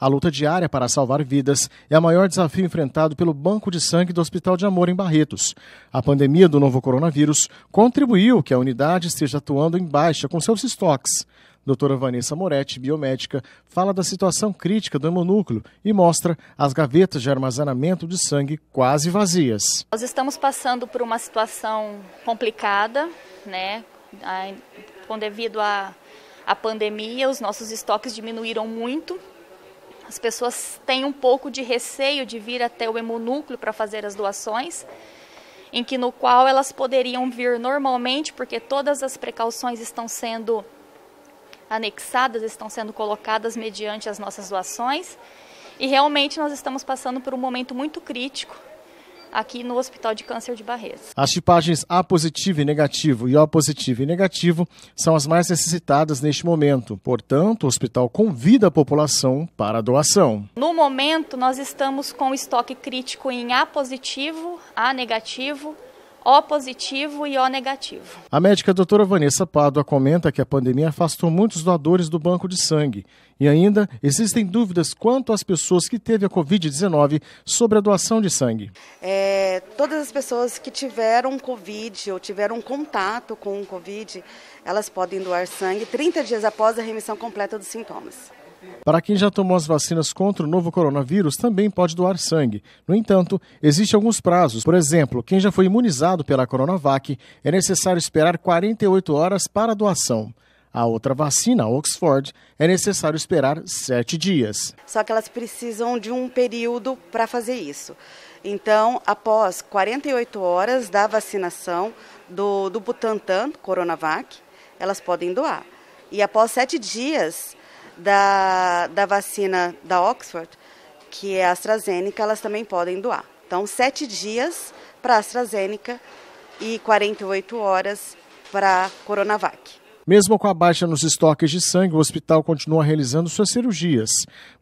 A luta diária para salvar vidas é o maior desafio enfrentado pelo Banco de Sangue do Hospital de Amor em Barretos. A pandemia do novo coronavírus contribuiu que a unidade esteja atuando em baixa com seus estoques. Doutora Vanessa Moretti, biomédica, fala da situação crítica do hemonúcleo e mostra as gavetas de armazenamento de sangue quase vazias. Nós estamos passando por uma situação complicada, né, com devido à pandemia, os nossos estoques diminuíram muito as pessoas têm um pouco de receio de vir até o hemonúcleo para fazer as doações, em que no qual elas poderiam vir normalmente, porque todas as precauções estão sendo anexadas, estão sendo colocadas mediante as nossas doações. E realmente nós estamos passando por um momento muito crítico aqui no Hospital de Câncer de Barreiras. As tipagens A positivo e negativo e O positivo e negativo são as mais necessitadas neste momento. Portanto, o hospital convida a população para a doação. No momento, nós estamos com o estoque crítico em A positivo, A negativo, o positivo e O negativo. A médica doutora Vanessa Padua comenta que a pandemia afastou muitos doadores do banco de sangue e ainda existem dúvidas quanto às pessoas que teve a Covid-19 sobre a doação de sangue. É, todas as pessoas que tiveram Covid ou tiveram contato com o Covid, elas podem doar sangue 30 dias após a remissão completa dos sintomas. Para quem já tomou as vacinas contra o novo coronavírus, também pode doar sangue. No entanto, existem alguns prazos. Por exemplo, quem já foi imunizado pela Coronavac é necessário esperar 48 horas para a doação. A outra vacina, a Oxford, é necessário esperar sete dias. Só que elas precisam de um período para fazer isso. Então, após 48 horas da vacinação do, do Butantan, Coronavac, elas podem doar. E após sete dias, da, da vacina da Oxford, que é a AstraZeneca, elas também podem doar. Então, sete dias para a AstraZeneca e 48 horas para a Coronavac. Mesmo com a baixa nos estoques de sangue, o hospital continua realizando suas cirurgias.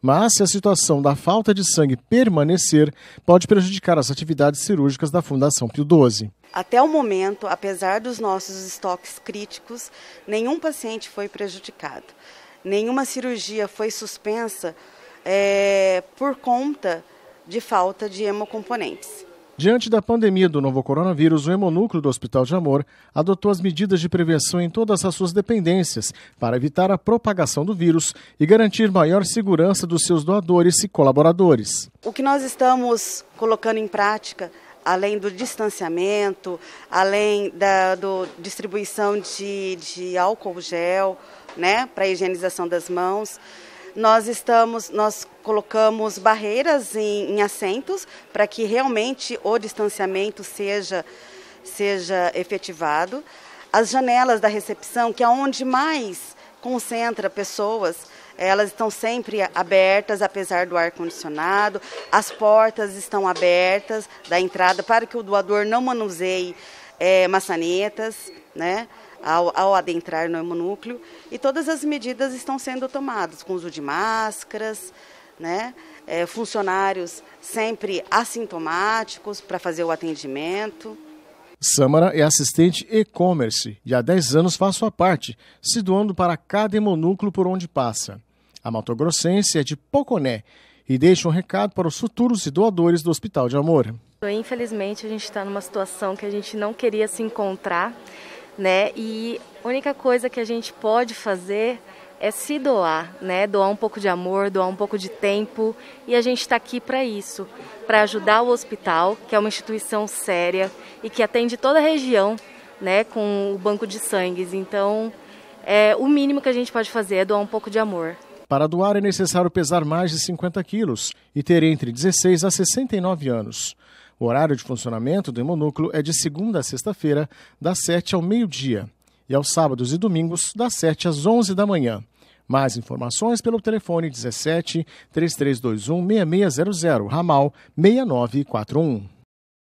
Mas, se a situação da falta de sangue permanecer, pode prejudicar as atividades cirúrgicas da Fundação Pio XII. Até o momento, apesar dos nossos estoques críticos, nenhum paciente foi prejudicado nenhuma cirurgia foi suspensa é, por conta de falta de hemocomponentes. Diante da pandemia do novo coronavírus, o hemonúcleo do Hospital de Amor adotou as medidas de prevenção em todas as suas dependências para evitar a propagação do vírus e garantir maior segurança dos seus doadores e colaboradores. O que nós estamos colocando em prática além do distanciamento, além da do, distribuição de, de álcool gel, né, para higienização das mãos. Nós estamos, nós colocamos barreiras em, em assentos para que realmente o distanciamento seja seja efetivado. As janelas da recepção, que é onde mais concentra pessoas, elas estão sempre abertas, apesar do ar-condicionado, as portas estão abertas da entrada para que o doador não manuseie é, maçanetas, né? Ao, ao, adentrar no hemonúcleo. E todas as medidas estão sendo tomadas, com uso de máscaras, né? É, funcionários sempre assintomáticos para fazer o atendimento. Samara é assistente e-commerce e há 10 anos faz sua parte, se doando para cada monúculo por onde passa. A Mato Grossense é de Poconé e deixa um recado para os futuros doadores do Hospital de Amor. Então, infelizmente, a gente está numa situação que a gente não queria se encontrar, né? E a única coisa que a gente pode fazer é se doar, né? Doar um pouco de amor, doar um pouco de tempo. E a gente está aqui para isso, para ajudar o hospital, que é uma instituição séria e que atende toda a região, né? Com o banco de sangues. Então, é, o mínimo que a gente pode fazer é doar um pouco de amor. Para doar é necessário pesar mais de 50 quilos e ter entre 16 a 69 anos. O horário de funcionamento do Hemonúcleo é de segunda a sexta-feira, das 7 ao meio-dia, e aos sábados e domingos, das 7 às 11 da manhã. Mais informações pelo telefone 17 3321 6600, ramal 6941.